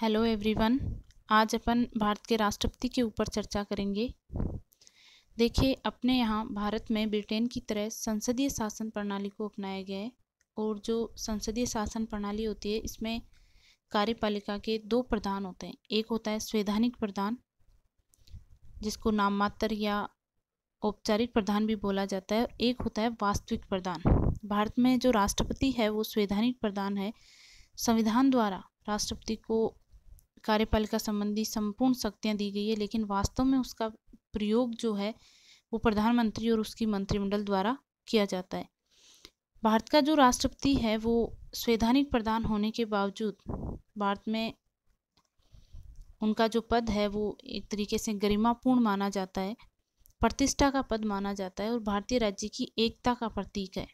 hello everyone आज अपन भारत के राष्ट्रपति के ऊपर चर्चा करेंगे देखिए अपने यहाँ भारत में ब्रिटेन की तरह संसदीय शासन प्रणाली को अपनाया गया है और जो संसदीय शासन प्रणाली होती है इसमें कार्यपालिका के दो प्रधान होते हैं एक होता है संवैधानिक प्रधान जिसको नाममात्र या औपचारिक प्रधान भी बोला जाता है और एक होता है वास्तविक प्रधान भारत में जो राष्ट्रपति है वो संवैधानिक प्रधान है संविधान द्वारा राष्ट्रपति को कार्यपालिका संबंधी संपूर्ण शक्तियाँ दी गई है लेकिन वास्तव में उसका प्रयोग जो है वो प्रधानमंत्री और उसकी मंत्रिमंडल द्वारा किया जाता है भारत का जो राष्ट्रपति है वो संवैधानिक प्रधान होने के बावजूद भारत में उनका जो पद है वो एक तरीके से गरिमापूर्ण माना जाता है प्रतिष्ठा का पद माना जाता है और भारतीय राज्य की एकता का प्रतीक है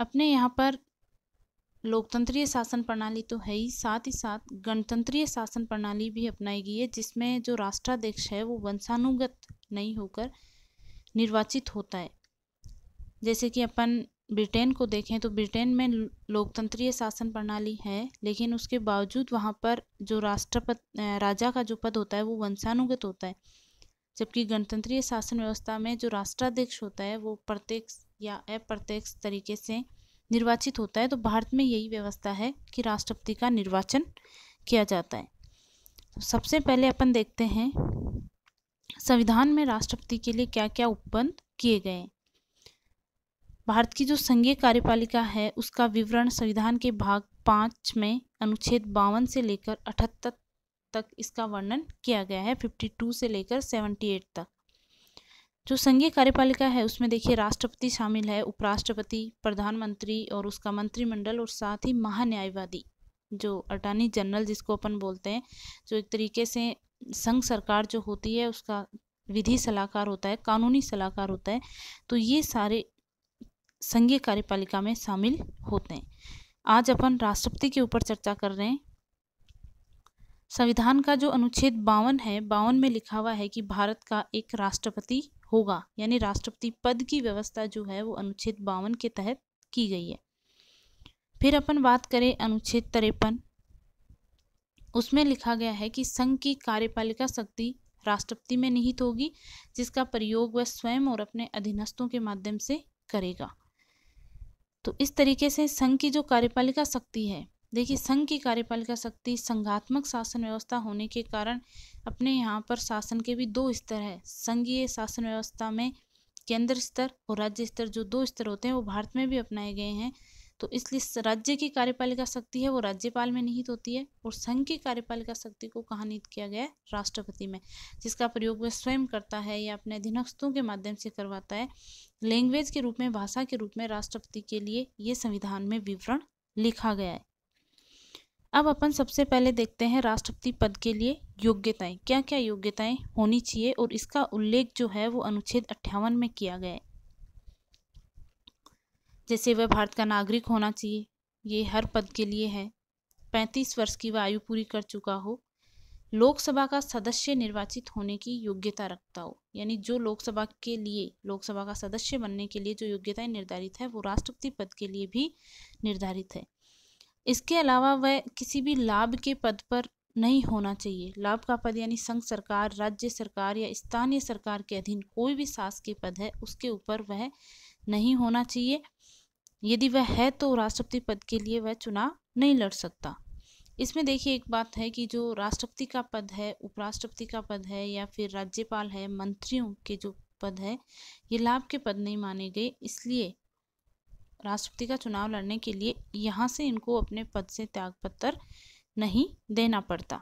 अपने यहाँ पर लोकतंत्रीय शासन प्रणाली तो है ही साथ ही साथ गणतंत्रीय शासन प्रणाली भी अपनाई गई है जिसमें जो राष्ट्राध्यक्ष है वो वंशानुगत नहीं होकर निर्वाचित होता है जैसे कि अपन ब्रिटेन को देखें तो ब्रिटेन में लोकतंत्रीय शासन प्रणाली है लेकिन उसके बावजूद वहाँ पर जो राष्ट्रपति राजा का जो पद होता है वो वंशानुगत होता है जबकि गणतंत्रीय शासन व्यवस्था में जो राष्ट्राध्यक्ष होता है वो प्रत्यक्ष या अप्रत्यक्ष तरीके से निर्वाचित होता है तो भारत में यही व्यवस्था है कि राष्ट्रपति का निर्वाचन किया जाता है तो सबसे पहले अपन देखते हैं संविधान में राष्ट्रपति के लिए क्या क्या उपबंध किए गए भारत की जो संघीय कार्यपालिका है उसका विवरण संविधान के भाग पाँच में अनुच्छेद बावन से लेकर अठहत्तर तक इसका वर्णन किया गया है फिफ्टी टू से लेकर सेवेंटी एट तक जो संघीय कार्यपालिका है उसमें देखिए राष्ट्रपति शामिल है उपराष्ट्रपति प्रधानमंत्री और उसका मंत्रिमंडल और साथ ही महान्यायवादी जो अटॉर्नी जनरल जिसको अपन बोलते हैं जो एक तरीके से संघ सरकार जो होती है उसका विधि सलाहकार होता है कानूनी सलाहकार होता है तो ये सारे संघीय कार्यपालिका में शामिल होते हैं आज अपन राष्ट्रपति के ऊपर चर्चा कर रहे हैं संविधान का जो अनुच्छेद बावन है बावन में लिखा हुआ है कि भारत का एक राष्ट्रपति होगा यानी राष्ट्रपति पद की व्यवस्था जो है वो अनुच्छेद बावन के तहत की गई है फिर अपन बात करें अनुच्छेद तिरपन उसमें लिखा गया है कि संघ की कार्यपालिका शक्ति राष्ट्रपति में निहित होगी जिसका प्रयोग वह स्वयं और अपने अधीनस्थों के माध्यम से करेगा तो इस तरीके से संघ की जो कार्यपालिका शक्ति है देखिए संघ की कार्यपालिका शक्ति संघात्मक शासन व्यवस्था होने के कारण अपने यहाँ पर शासन के भी दो स्तर है संघीय शासन व्यवस्था में केंद्र स्तर और राज्य स्तर जो दो स्तर होते हैं वो भारत में भी अपनाए गए हैं तो इसलिए राज्य की कार्यपालिका शक्ति है वो राज्यपाल में निहित होती है और संघ की कार्यपालिका शक्ति को कहाँ निहित किया गया है राष्ट्रपति में जिसका प्रयोग वह स्वयं करता है या अपने अधीनस्थों के माध्यम से करवाता है लैंग्वेज के रूप में भाषा के रूप में राष्ट्रपति के लिए ये संविधान में विवरण लिखा गया है अब अपन सबसे पहले देखते हैं राष्ट्रपति पद के लिए योग्यताएं क्या क्या योग्यताएं होनी चाहिए और इसका उल्लेख जो है वो अनुच्छेद अट्ठावन में किया गया है जैसे वह भारत का नागरिक होना चाहिए ये हर पद के लिए है पैंतीस वर्ष की वह आयु पूरी कर चुका हो लोकसभा का सदस्य निर्वाचित होने की योग्यता रखता हो यानी जो लोकसभा के लिए लोकसभा का सदस्य बनने के लिए जो योग्यताएं निर्धारित है वो राष्ट्रपति पद के लिए भी निर्धारित है इसके अलावा वह किसी भी लाभ के पद पर नहीं होना चाहिए लाभ का पद यानी संघ सरकार राज्य सरकार या स्थानीय सरकार के अधीन कोई भी शासकीय पद है उसके ऊपर वह नहीं होना चाहिए यदि वह है तो राष्ट्रपति पद के लिए वह चुनाव नहीं लड़ सकता इसमें देखिए एक बात है कि जो राष्ट्रपति का पद है उपराष्ट्रपति का पद है या फिर राज्यपाल है मंत्रियों के जो पद है ये लाभ के पद नहीं माने गए इसलिए राष्ट्रपति का चुनाव लड़ने के लिए यहाँ से इनको अपने पद से त्याग पत्र नहीं देना पड़ता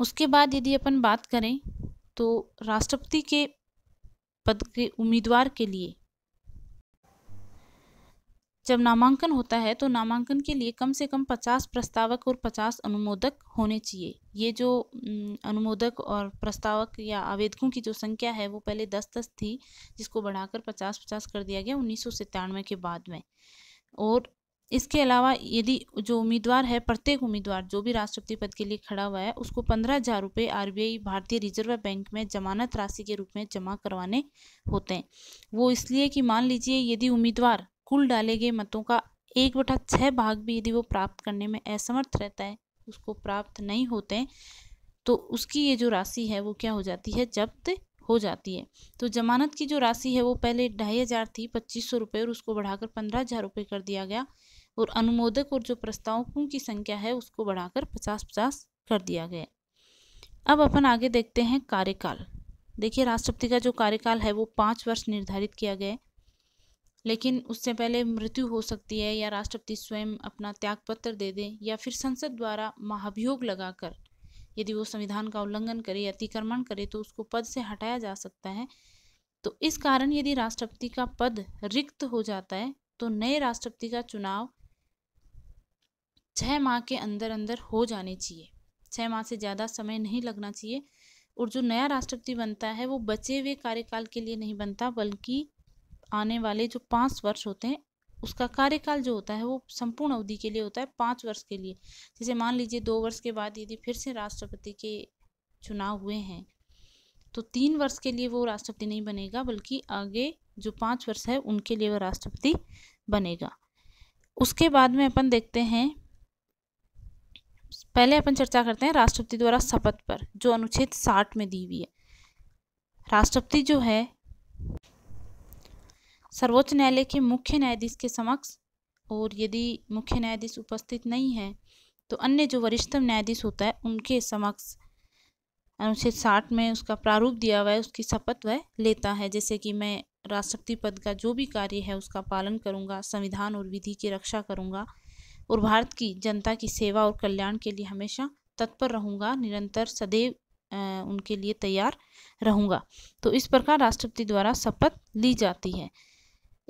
उसके बाद यदि अपन बात करें तो राष्ट्रपति के पद के उम्मीदवार के लिए जब नामांकन होता है तो नामांकन के लिए कम से कम पचास प्रस्तावक और पचास अनुमोदक होने चाहिए ये जो अनुमोदक और प्रस्तावक या आवेदकों की जो संख्या है वो पहले दस दस थी जिसको बढ़ाकर पचास पचास कर दिया गया उन्नीस सौ के बाद में और इसके अलावा यदि जो उम्मीदवार है प्रत्येक उम्मीदवार जो भी राष्ट्रपति पद के लिए खड़ा हुआ है उसको पंद्रह हजार रुपये आर भारतीय रिजर्व बैंक में जमानत राशि के रूप में जमा करवाने होते हैं वो इसलिए कि मान लीजिए यदि उम्मीदवार कुल डाले गए मतों का एक बटा छः भाग भी यदि वो प्राप्त करने में असमर्थ रहता है उसको प्राप्त नहीं होते तो उसकी ये जो राशि है वो क्या हो जाती है जब्त हो जाती है तो जमानत की जो राशि है वो पहले ढाई हज़ार थी पच्चीस सौ रुपये और उसको बढ़ाकर पंद्रह हज़ार रुपये कर दिया गया और अनुमोदक और जो प्रस्तावकों की संख्या है उसको बढ़ाकर पचास पचास कर दिया गया अब अपन आगे देखते हैं कार्यकाल देखिए राष्ट्रपति का जो कार्यकाल है वो पाँच वर्ष निर्धारित किया गया है लेकिन उससे पहले मृत्यु हो सकती है या राष्ट्रपति स्वयं अपना त्यागपत्र दे दें या फिर संसद द्वारा महाभियोग लगाकर यदि वो संविधान का उल्लंघन करे अतिक्रमण करे तो उसको पद से हटाया जा सकता है तो इस कारण यदि राष्ट्रपति का पद रिक्त हो जाता है तो नए राष्ट्रपति का चुनाव छः माह के अंदर अंदर हो जाने चाहिए छः माह से ज़्यादा समय नहीं लगना चाहिए और जो नया राष्ट्रपति बनता है वो बचे हुए कार्यकाल के लिए नहीं बनता बल्कि आने वाले जो पाँच वर्ष होते हैं उसका कार्यकाल जो होता है वो संपूर्ण अवधि के लिए होता है पाँच वर्ष के लिए जैसे मान लीजिए दो वर्ष के बाद यदि फिर से राष्ट्रपति के चुनाव हुए हैं तो तीन वर्ष के लिए वो राष्ट्रपति नहीं बनेगा बल्कि आगे जो पाँच वर्ष है उनके लिए वह राष्ट्रपति बनेगा उसके बाद में अपन देखते हैं पहले अपन चर्चा करते हैं राष्ट्रपति द्वारा शपथ पर जो अनुच्छेद साठ में दी हुई है राष्ट्रपति जो है सर्वोच्च न्यायालय के मुख्य न्यायाधीश के समक्ष और यदि मुख्य न्यायाधीश उपस्थित नहीं है तो अन्य जो वरिष्ठतम न्यायाधीश होता है उनके समक्ष अनुच्छेद साठ में उसका प्रारूप दिया हुआ है उसकी शपथ वह लेता है जैसे कि मैं राष्ट्रपति पद का जो भी कार्य है उसका पालन करूंगा संविधान और विधि की रक्षा करूंगा और भारत की जनता की सेवा और कल्याण के लिए हमेशा तत्पर रहूंगा निरंतर सदैव उनके लिए तैयार रहूंगा तो इस प्रकार राष्ट्रपति द्वारा शपथ ली जाती है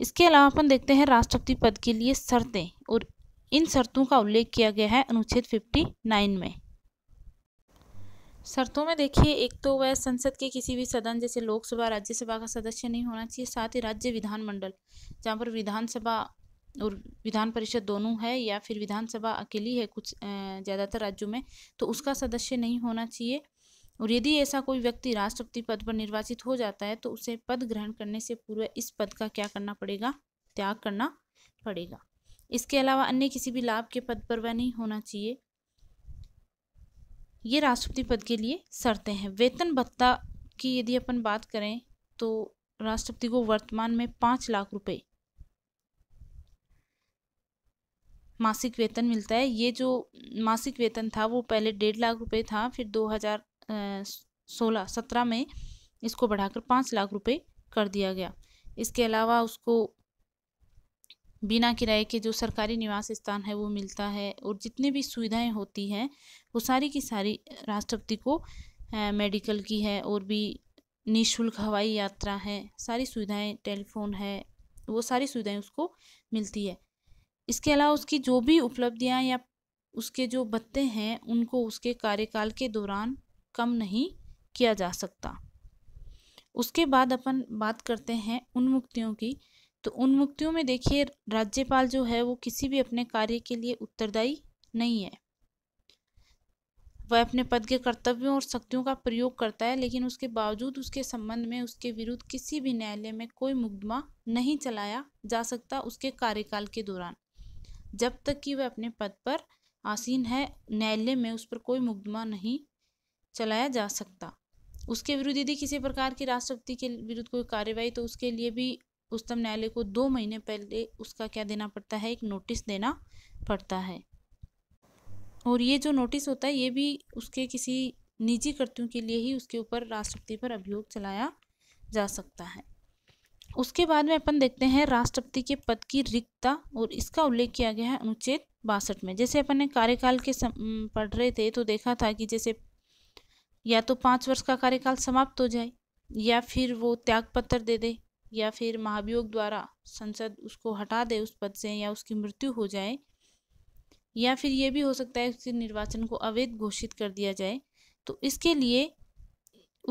इसके अलावा अपन देखते हैं राष्ट्रपति पद के लिए शर्तें और इन शर्तों का उल्लेख किया गया है अनुच्छेद फिफ्टी नाइन में शर्तों में देखिए एक तो वह संसद के किसी भी सदन जैसे लोकसभा राज्यसभा का सदस्य नहीं होना चाहिए साथ ही राज्य विधानमंडल जहाँ पर विधानसभा और विधान परिषद दोनों है या फिर विधानसभा अकेली है कुछ ज़्यादातर राज्यों में तो उसका सदस्य नहीं होना चाहिए और यदि ऐसा कोई व्यक्ति राष्ट्रपति पद पर निर्वाचित हो जाता है तो उसे पद ग्रहण करने से पूर्व इस पद का क्या करना पड़ेगा त्याग करना पड़ेगा इसके अलावा अन्य किसी भी लाभ के पद पर वह नहीं होना चाहिए ये राष्ट्रपति पद के लिए शर्तें हैं वेतन भत्ता की यदि अपन बात करें तो राष्ट्रपति को वर्तमान में पाँच लाख रुपए मासिक वेतन मिलता है ये जो मासिक वेतन था वो पहले डेढ़ लाख रुपए था फिर दो हजार सोलह सत्रह में इसको बढ़ाकर पाँच लाख रुपए कर दिया गया इसके अलावा उसको बिना किराए के जो सरकारी निवास स्थान है वो मिलता है और जितनी भी सुविधाएं होती हैं वो सारी की सारी राष्ट्रपति को मेडिकल की है और भी निःशुल्क हवाई यात्रा है सारी सुविधाएं टेलीफोन है वो सारी सुविधाएं उसको मिलती है इसके अलावा उसकी जो भी उपलब्धियां या उसके जो बत्ते हैं उनको उसके कार्यकाल के दौरान कम नहीं किया जा सकता उसके बाद अपन बात करते हैं उन्मुक्तियों की तो उन्मुक्तियों में देखिए राज्यपाल जो है वो किसी भी अपने कार्य के लिए उत्तरदायी नहीं है वह अपने पद के कर्तव्यों और शक्तियों का प्रयोग करता है लेकिन उसके बावजूद उसके संबंध में उसके विरुद्ध किसी भी न्यायालय में कोई मुकदमा नहीं चलाया जा सकता उसके कार्यकाल के दौरान जब तक कि वह अपने पद पर आसीन है न्यायालय में उस पर कोई मुकदमा नहीं चलाया जा सकता उसके विरुद्ध यदि किसी प्रकार की राष्ट्रपति के विरुद्ध कोई कार्रवाई तो उसके लिए भी उच्चतम न्यायालय को दो महीने पहले उसका क्या देना पड़ता है एक नोटिस देना पड़ता है और ये जो नोटिस होता है ये भी उसके किसी निजी कृत्यों के लिए ही उसके ऊपर राष्ट्रपति पर अभियोग चलाया जा सकता है उसके बाद में अपन देखते हैं राष्ट्रपति के पद की रिक्तता और इसका उल्लेख किया गया है अनुच्छेद बासठ में जैसे अपन ने कार्यकाल के सम, पढ़ रहे थे तो देखा था कि जैसे या तो पाँच वर्ष का कार्यकाल समाप्त हो जाए या फिर वो त्याग पत्र दे दे या फिर महाभियोग द्वारा संसद उसको हटा दे उस पद से या उसकी मृत्यु हो जाए या फिर ये भी हो सकता है उसके निर्वाचन को अवैध घोषित कर दिया जाए तो इसके लिए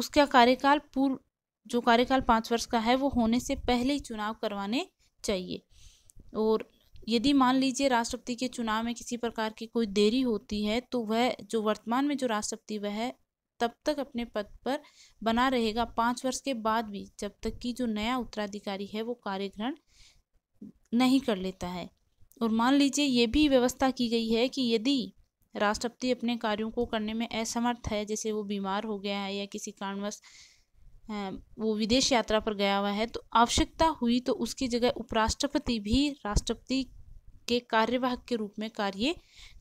उसका कार्यकाल पूर्व जो कार्यकाल पाँच वर्ष का है वो होने से पहले ही चुनाव करवाने चाहिए और यदि मान लीजिए राष्ट्रपति के चुनाव में किसी प्रकार की कोई देरी होती है तो वह जो वर्तमान में जो राष्ट्रपति वह तब तक अपने पद पर बना रहेगा पाँच वर्ष के बाद भी जब तक कि जो नया उत्तराधिकारी है वो कार्य ग्रहण नहीं कर लेता है और मान लीजिए ये भी व्यवस्था की गई है कि यदि राष्ट्रपति अपने कार्यों को करने में असमर्थ है जैसे वो बीमार हो गया है या किसी कारणवश वो विदेश यात्रा पर गया हुआ है तो आवश्यकता हुई तो उसकी जगह उपराष्ट्रपति भी राष्ट्रपति के कार्यवाहक के रूप में कार्य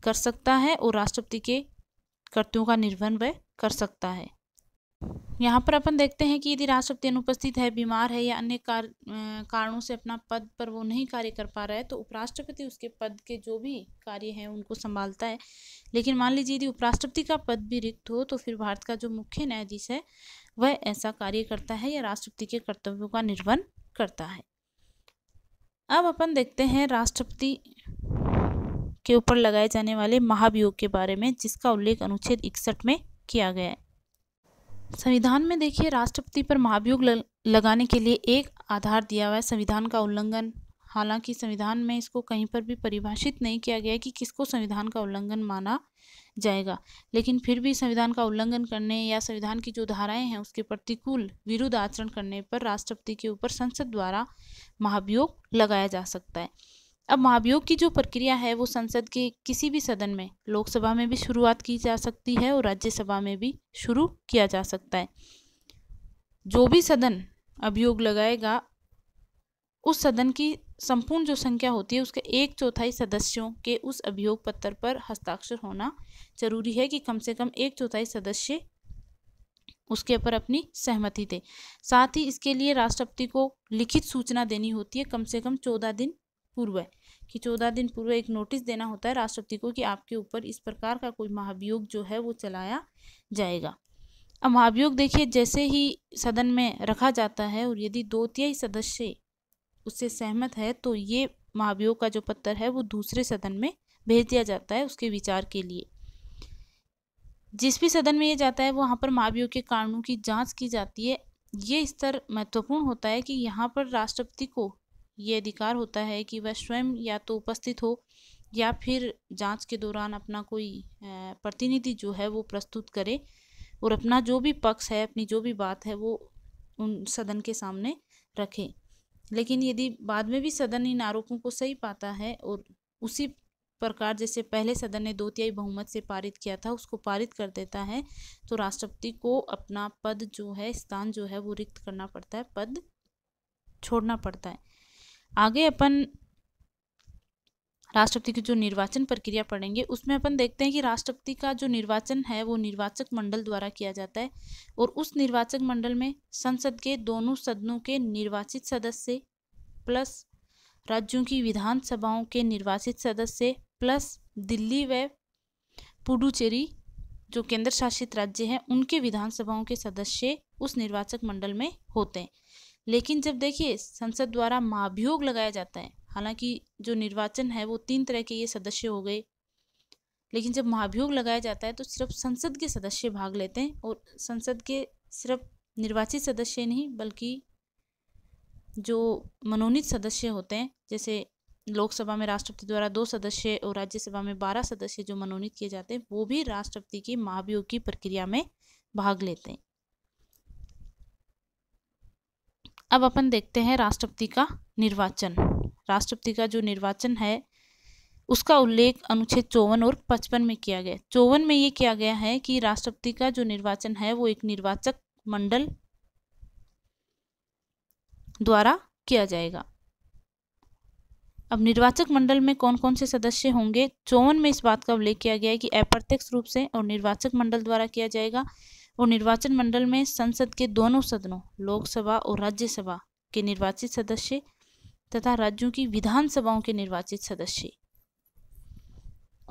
कर सकता है और राष्ट्रपति के कर्तव्यों का निर्वहन वह कर सकता है यहाँ पर अपन देखते हैं कि यदि राष्ट्रपति अनुपस्थित है बीमार है या अन्य कार, कारणों से अपना पद पर वो नहीं कार्य कर पा रहा है तो उपराष्ट्रपति उसके पद के जो भी कार्य हैं उनको संभालता है लेकिन मान लीजिए यदि उपराष्ट्रपति का पद भी रिक्त हो तो फिर भारत का जो मुख्य न्यायाधीश है वह ऐसा कार्य करता है या राष्ट्रपति के कर्तव्यों का निर्वहन करता है अब अपन देखते हैं राष्ट्रपति के ऊपर लगाए जाने वाले महाभियोग के बारे में जिसका उल्लेख अनुच्छेद इकसठ में किया गया है संविधान में देखिए राष्ट्रपति पर महाभियोग लगाने के लिए एक आधार दिया हुआ है संविधान का उल्लंघन हालांकि संविधान में इसको कहीं पर भी परिभाषित नहीं किया गया कि किसको संविधान का उल्लंघन माना जाएगा लेकिन फिर भी संविधान का उल्लंघन करने या संविधान की जो धाराएं हैं उसके प्रतिकूल विरुद्ध आचरण करने पर राष्ट्रपति के ऊपर संसद द्वारा महाभियोग लगाया जा सकता है अब महाभियोग की जो प्रक्रिया है वो संसद के किसी भी सदन में लोकसभा में भी शुरुआत की जा सकती है और राज्यसभा में भी शुरू किया जा सकता है जो भी सदन अभियोग लगाएगा उस सदन की संपूर्ण जो संख्या होती है उसके एक चौथाई सदस्यों के उस अभियोग पत्र पर हस्ताक्षर होना जरूरी है कि कम से कम एक चौथाई सदस्य उसके ऊपर अपनी सहमति दे साथ ही इसके लिए राष्ट्रपति को लिखित सूचना देनी होती है कम से कम चौदह दिन पूर्व कि चौदह दिन पूर्व एक नोटिस देना होता है राष्ट्रपति को कि आपके ऊपर इस प्रकार का कोई महाभियोग जो है वो चलाया जाएगा अब महाभियोग देखिए जैसे ही सदन में रखा जाता है और यदि दो तिहाई सदस्य उससे सहमत है तो ये महाभियोग का जो पत्र है वो दूसरे सदन में भेज दिया जाता है उसके विचार के लिए जिस भी सदन में ये जाता है वहाँ पर महाभियोग के कारणों की जांच की जाती है ये स्तर महत्वपूर्ण होता है कि यहाँ पर राष्ट्रपति को ये अधिकार होता है कि वह स्वयं या तो उपस्थित हो या फिर जांच के दौरान अपना कोई प्रतिनिधि जो है वो प्रस्तुत करे और अपना जो भी पक्ष है अपनी जो भी बात है वो उन सदन के सामने रखे लेकिन यदि बाद में भी सदन इन आरोपों को सही पाता है और उसी प्रकार जैसे पहले सदन ने दो तिहाई बहुमत से पारित किया था उसको पारित कर देता है तो राष्ट्रपति को अपना पद जो है स्थान जो है वो रिक्त करना पड़ता है पद छोड़ना पड़ता है आगे अपन राष्ट्रपति की जो निर्वाचन प्रक्रिया पढ़ेंगे उसमें अपन देखते हैं कि राष्ट्रपति का जो निर्वाचन है वो निर्वाचक मंडल द्वारा किया जाता है और उस निर्वाचक मंडल में संसद के दोनों सदनों के निर्वाचित सदस्य प्लस राज्यों की विधानसभाओं के निर्वाचित सदस्य प्लस दिल्ली व पुडुचेरी जो केंद्र शासित राज्य हैं उनके विधानसभाओं के सदस्य उस निर्वाचक मंडल में होते हैं लेकिन जब देखिए संसद द्वारा महाभियोग लगाया जाता है हालांकि जो निर्वाचन है वो तीन तरह के ये सदस्य हो गए लेकिन जब महाभियोग लगाया जाता है तो सिर्फ संसद के सदस्य भाग लेते हैं और संसद के सिर्फ निर्वाचित सदस्य नहीं बल्कि जो मनोनीत सदस्य होते हैं जैसे लोकसभा में राष्ट्रपति द्वारा दो सदस्य और राज्यसभा में बारह सदस्य जो मनोनीत किए जाते हैं वो भी राष्ट्रपति की महाभियोग की प्रक्रिया में भाग लेते हैं अब अपन देखते हैं राष्ट्रपति का निर्वाचन राष्ट्रपति का जो निर्वाचन है उसका उल्लेख अनुच्छेद चौवन और पचपन में किया गया चौवन में ये किया गया है कि राष्ट्रपति का जो निर्वाचन है वो एक निर्वाचक मंडल द्वारा किया जाएगा अब निर्वाचक मंडल में कौन कौन से सदस्य होंगे चौवन में इस बात का उल्लेख किया गया है कि अप्रत्यक्ष रूप से और निर्वाचक मंडल द्वारा किया जाएगा और निर्वाचन मंडल में संसद के दोनों सदनों लोकसभा और राज्यसभा के निर्वाचित सदस्य तथा राज्यों की विधानसभाओं के निर्वाचित सदस्य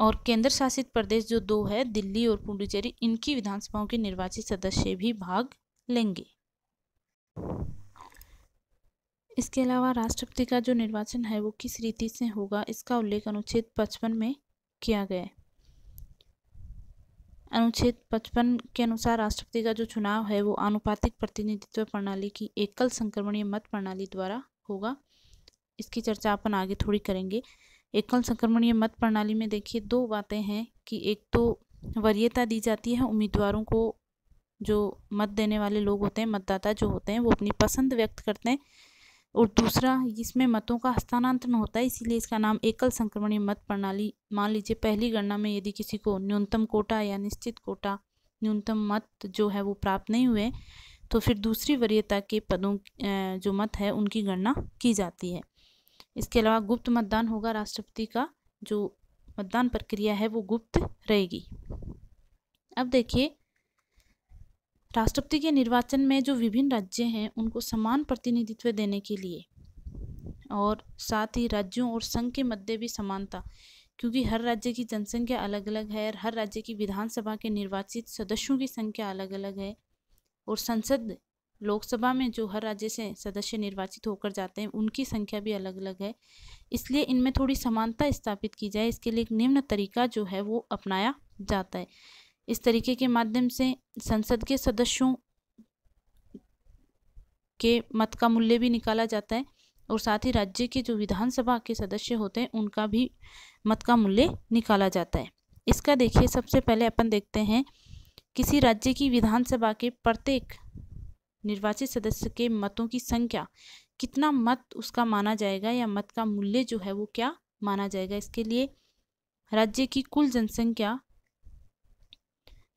और केंद्र शासित प्रदेश जो दो है दिल्ली और पुडुचेरी इनकी विधानसभाओं के निर्वाचित सदस्य भी भाग लेंगे इसके अलावा राष्ट्रपति का जो निर्वाचन है वो किस रीति से होगा इसका उल्लेख अनुच्छेद पचपन में किया गया है अनुच्छेद पचपन के अनुसार राष्ट्रपति का जो चुनाव है वो आनुपातिक प्रतिनिधित्व प्रणाली की एकल संक्रमणीय मत प्रणाली द्वारा होगा इसकी चर्चा अपन आगे थोड़ी करेंगे एकल संक्रमणीय मत प्रणाली में देखिए दो बातें हैं कि एक तो वरीयता दी जाती है उम्मीदवारों को जो मत देने वाले लोग होते हैं मतदाता जो होते हैं वो अपनी पसंद व्यक्त करते हैं और दूसरा इसमें मतों का हस्तांतरण होता है इसीलिए इसका नाम एकल संक्रमणीय मत प्रणाली मान लीजिए पहली गणना में यदि किसी को न्यूनतम कोटा या निश्चित कोटा न्यूनतम मत जो है वो प्राप्त नहीं हुए तो फिर दूसरी वरीयता के पदों जो मत है उनकी गणना की जाती है इसके अलावा गुप्त मतदान होगा राष्ट्रपति का जो मतदान प्रक्रिया है वो गुप्त रहेगी अब देखिए राष्ट्रपति के निर्वाचन में जो विभिन्न राज्य हैं उनको समान प्रतिनिधित्व देने के लिए और साथ ही राज्यों और संघ के मध्य भी समानता क्योंकि हर राज्य की जनसंख्या अलग अलग है हर राज्य की विधानसभा के निर्वाचित सदस्यों की संख्या अलग अलग है और संसद लोकसभा में जो हर राज्य से सदस्य निर्वाचित होकर जाते हैं उनकी संख्या भी अलग अलग है इसलिए इनमें थोड़ी समानता स्थापित की जाए इसके लिए एक निम्न तरीका जो है वो अपनाया जाता है इस तरीके के माध्यम से संसद के सदस्यों के मत का मूल्य भी निकाला जाता है और साथ ही राज्य के जो विधानसभा के सदस्य होते हैं उनका भी मत का मूल्य निकाला जाता है इसका देखिए सबसे पहले अपन देखते हैं किसी राज्य की विधानसभा के प्रत्येक निर्वाचित सदस्य के मतों की संख्या कितना मत उसका माना जाएगा या मत का मूल्य जो है वो क्या माना जाएगा इसके लिए राज्य की कुल जनसंख्या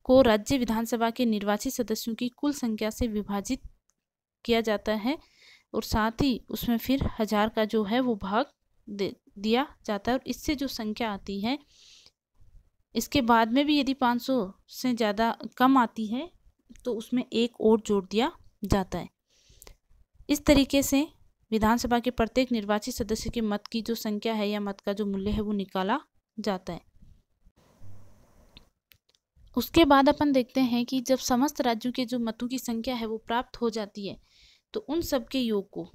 को राज्य विधानसभा के निर्वाचित सदस्यों की कुल संख्या से विभाजित किया जाता है और साथ ही उसमें फिर हजार का जो है वो भाग दे दिया जाता है और इससे जो संख्या आती है इसके बाद में भी यदि 500 से ज़्यादा कम आती है तो उसमें एक और जोड़ दिया जाता है इस तरीके से विधानसभा के प्रत्येक निर्वाचित सदस्य के मत की जो संख्या है या मत का जो मूल्य है वो निकाला जाता है उसके बाद अपन देखते हैं कि जब समस्त राज्यों के जो मतों की संख्या है वो प्राप्त हो जाती है तो उन सब के योग को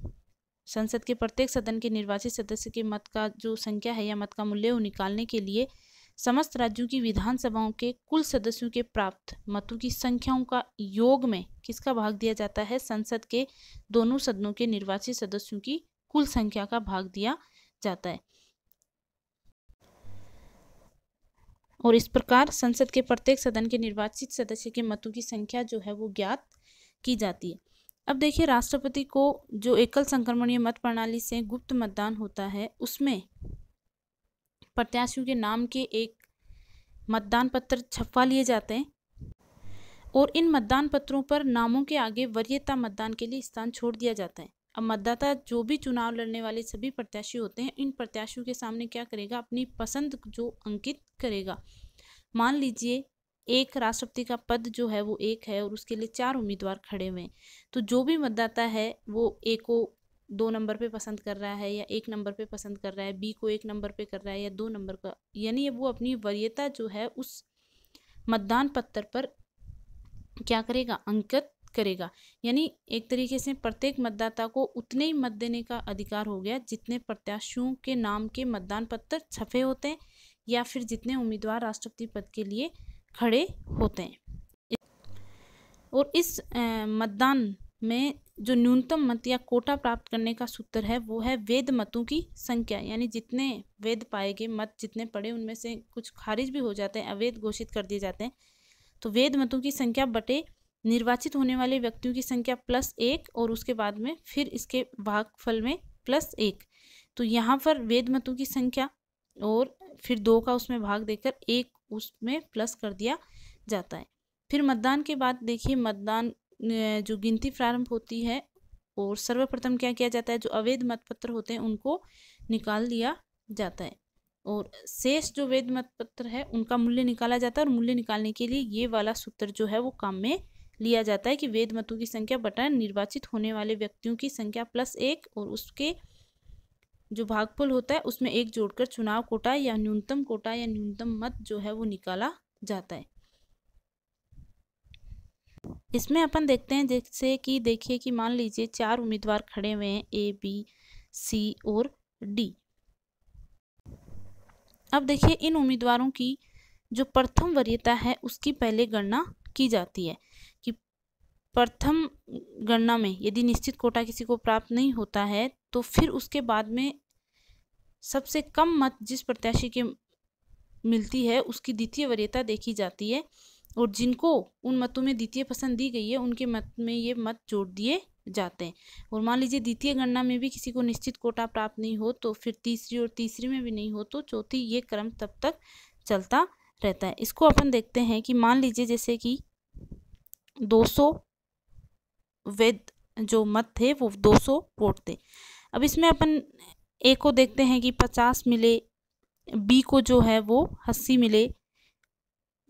संसद के प्रत्येक सदन के निर्वाचित सदस्य के मत का जो संख्या है या मत का मूल्य वो निकालने के लिए समस्त राज्यों की विधानसभाओं के कुल सदस्यों के प्राप्त मतों की संख्याओं का योग में किसका भाग दिया जाता है संसद के दोनों सदनों के निर्वाचित सदस्यों की कुल संख्या का भाग दिया जाता है और इस प्रकार संसद के प्रत्येक सदन के निर्वाचित सदस्य के मतों की संख्या जो है वो ज्ञात की जाती है अब देखिए राष्ट्रपति को जो एकल संक्रमणीय मत प्रणाली से गुप्त मतदान होता है उसमें प्रत्याशियों के नाम के एक मतदान पत्र छपवा लिए जाते हैं और इन मतदान पत्रों पर नामों के आगे वरीयता मतदान के लिए स्थान छोड़ दिया जाता है अब मतदाता जो भी चुनाव लड़ने वाले सभी प्रत्याशी होते हैं इन प्रत्याशियों के सामने क्या करेगा अपनी पसंद जो अंकित करेगा मान लीजिए एक राष्ट्रपति का पद जो है वो एक है और उसके लिए चार उम्मीदवार खड़े हुए हैं तो जो भी मतदाता है वो ए को दो नंबर पे पसंद कर रहा है या एक नंबर पे पसंद कर रहा है बी को एक नंबर पे कर रहा है या दो नंबर का यानी वो अपनी वरीयता जो है उस मतदान पत्र पर क्या करेगा अंकित करेगा यानी एक तरीके से प्रत्येक मतदाता को उतने ही मत देने का अधिकार हो गया जितने प्रत्याशियों के नाम के मतदान पत्र छपे होते हैं या फिर जितने उम्मीदवार राष्ट्रपति पद के लिए खड़े होते हैं और इस मतदान में जो न्यूनतम मत या कोटा प्राप्त करने का सूत्र है वो है वेद मतों की संख्या यानी जितने वेद पाए गए मत जितने पड़े उनमें से कुछ खारिज भी हो जाते हैं अवैध घोषित कर दिए जाते हैं तो वेद मतों की संख्या बटे निर्वाचित होने वाले व्यक्तियों की संख्या प्लस एक और उसके बाद में फिर इसके भागफल में प्लस एक तो यहाँ पर वेद मतों की संख्या और फिर दो का उसमें भाग देकर एक उसमें प्लस कर दिया जाता है फिर मतदान के बाद देखिए मतदान जो गिनती प्रारंभ होती है और सर्वप्रथम क्या किया जाता है जो अवैध मतपत्र होते हैं उनको निकाल दिया जाता है और शेष जो वेद मतपत्र है उनका मूल्य निकाला जाता है और मूल्य निकालने के लिए ये वाला सूत्र जो है वो काम में लिया जाता है कि वेद मतों की संख्या बटा निर्वाचित होने वाले व्यक्तियों की संख्या प्लस एक और उसके जो भागफल होता है उसमें एक जोड़कर चुनाव कोटा या न्यूनतम कोटा या न्यूनतम मत जो है वो निकाला जाता है इसमें अपन देखते हैं जैसे कि देखिए कि मान लीजिए चार उम्मीदवार खड़े हुए हैं ए बी सी और डी अब देखिए इन उम्मीदवारों की जो प्रथम वरीयता है उसकी पहले गणना की जाती है प्रथम गणना में यदि निश्चित कोटा किसी को प्राप्त नहीं होता है तो फिर उसके बाद में सबसे कम मत जिस प्रत्याशी के मिलती है उसकी द्वितीय वरीयता देखी जाती है और जिनको उन मतों में द्वितीय पसंद दी गई है उनके मत में ये मत जोड़ दिए जाते हैं और मान लीजिए द्वितीय गणना में भी किसी को निश्चित कोटा प्राप्त नहीं हो तो फिर तीसरी और तीसरी में भी नहीं हो तो चौथी ये क्रम तब तक चलता रहता है इसको अपन देखते हैं कि मान लीजिए जैसे कि सौ वेद जो मत थे वो 200 वोट थे अब इसमें अपन ए को देखते हैं कि 50 मिले बी को जो है वो अस्सी मिले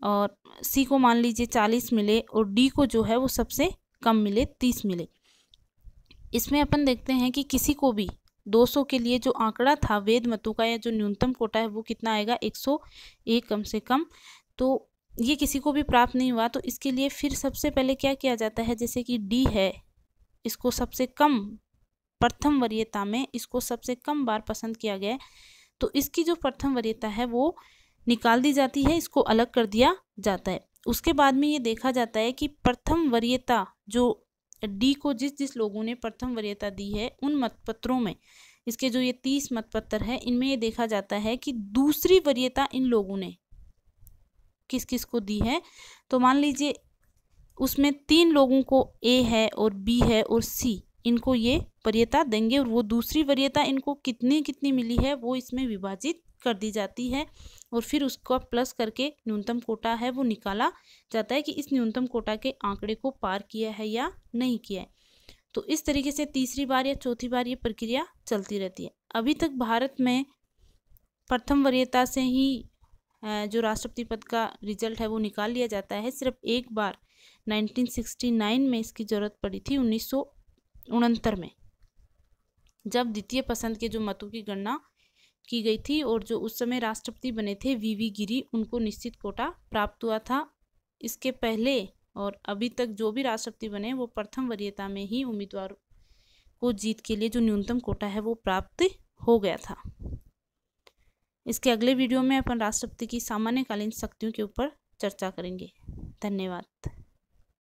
और सी को मान लीजिए 40 मिले और डी को जो है वो सबसे कम मिले 30 मिले इसमें अपन देखते हैं कि किसी को भी 200 के लिए जो आंकड़ा था वेद मतु का या जो न्यूनतम कोटा है वो कितना आएगा 101 कम से कम तो ये किसी को भी प्राप्त नहीं हुआ तो इसके लिए फिर सबसे पहले क्या किया जाता है जैसे कि डी है इसको सबसे कम प्रथम वरीयता में इसको सबसे कम बार पसंद किया गया है तो इसकी जो प्रथम वरीयता है वो निकाल दी जाती है इसको अलग कर दिया जाता है उसके बाद में ये देखा जाता है कि प्रथम वरीयता जो डी को जिस जिस लोगों ने प्रथम वरीयता दी है उन मतपत्रों में इसके जो ये तीस मतपत्र है इनमें ये देखा जाता है कि दूसरी वरीयता इन लोगों ने किस किस को दी है तो मान लीजिए उसमें तीन लोगों को ए है और बी है और सी इनको ये वरीयता देंगे और वो दूसरी वरीयता इनको कितनी कितनी मिली है वो इसमें विभाजित कर दी जाती है और फिर उसको प्लस करके न्यूनतम कोटा है वो निकाला जाता है कि इस न्यूनतम कोटा के आंकड़े को पार किया है या नहीं किया है तो इस तरीके से तीसरी बार या चौथी बार ये प्रक्रिया चलती रहती है अभी तक भारत में प्रथम वरीयता से ही जो राष्ट्रपति पद का रिजल्ट है वो निकाल लिया जाता है सिर्फ एक बार 1969 में इसकी ज़रूरत पड़ी थी उन्नीस में जब द्वितीय पसंद के जो मतों की गणना की गई थी और जो उस समय राष्ट्रपति बने थे वीवी गिरी उनको निश्चित कोटा प्राप्त हुआ था इसके पहले और अभी तक जो भी राष्ट्रपति बने वो प्रथम वरीयता में ही उम्मीदवार को जीत के लिए जो न्यूनतम कोटा है वो प्राप्त हो गया था इसके अगले वीडियो में अपन राष्ट्रपति की सामान्यकालीन शक्तियों के ऊपर चर्चा करेंगे धन्यवाद